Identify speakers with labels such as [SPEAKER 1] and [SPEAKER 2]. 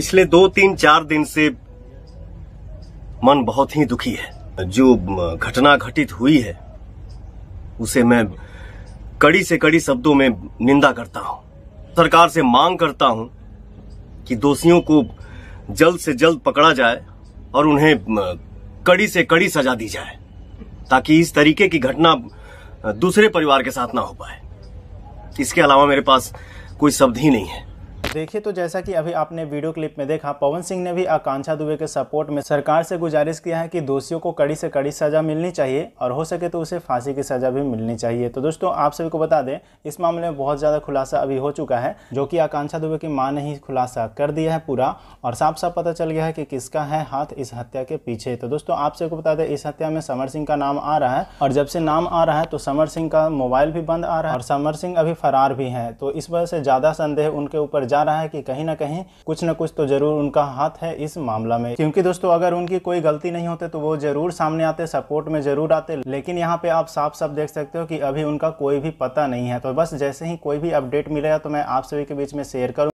[SPEAKER 1] पिछले दो तीन चार दिन से मन बहुत ही दुखी है जो घटना घटित हुई है उसे मैं कड़ी से कड़ी शब्दों में निंदा करता हूं सरकार से मांग करता हूं कि दोषियों को जल्द से जल्द पकड़ा जाए और उन्हें कड़ी से कड़ी सजा दी जाए ताकि इस तरीके की घटना दूसरे परिवार के साथ ना हो पाए इसके अलावा मेरे पास कोई शब्द ही नहीं है
[SPEAKER 2] देखिए तो जैसा कि अभी आपने वीडियो क्लिप में देखा पवन सिंह ने भी आकांक्षा दुबे के सपोर्ट में सरकार से गुजारिश किया है कि दोषियों को कड़ी से कड़ी सजा मिलनी चाहिए और हो सके तो उसे फांसी की सजा भी मिलनी चाहिए तो दोस्तों आप सभी को बता दें इस मामले में बहुत ज़्यादा खुलासा अभी हो चुका है जो कि आकांक्षा दुबे की माँ ने ही खुलासा कर दिया है पूरा और साफ साफ पता चल गया है कि किसका है हाथ इस हत्या के पीछे तो दोस्तों आप सभी को बता दें इस हत्या में समर सिंह का नाम आ रहा है और जब से नाम आ रहा है तो समर सिंह का मोबाइल भी बंद आ रहा है और समर सिंह अभी फरार भी है तो इस वजह से ज़्यादा संदेह उनके ऊपर जा जा रहा है कि कहीं ना कहीं कुछ ना कुछ तो जरूर उनका हाथ है इस मामला में क्योंकि दोस्तों अगर उनकी कोई गलती नहीं होते तो वो जरूर सामने आते सपोर्ट में जरूर आते लेकिन यहाँ पे आप साफ साफ देख सकते हो कि अभी उनका कोई भी पता नहीं है तो बस जैसे ही कोई भी अपडेट मिलेगा तो मैं आप सभी के बीच में शेयर करूँ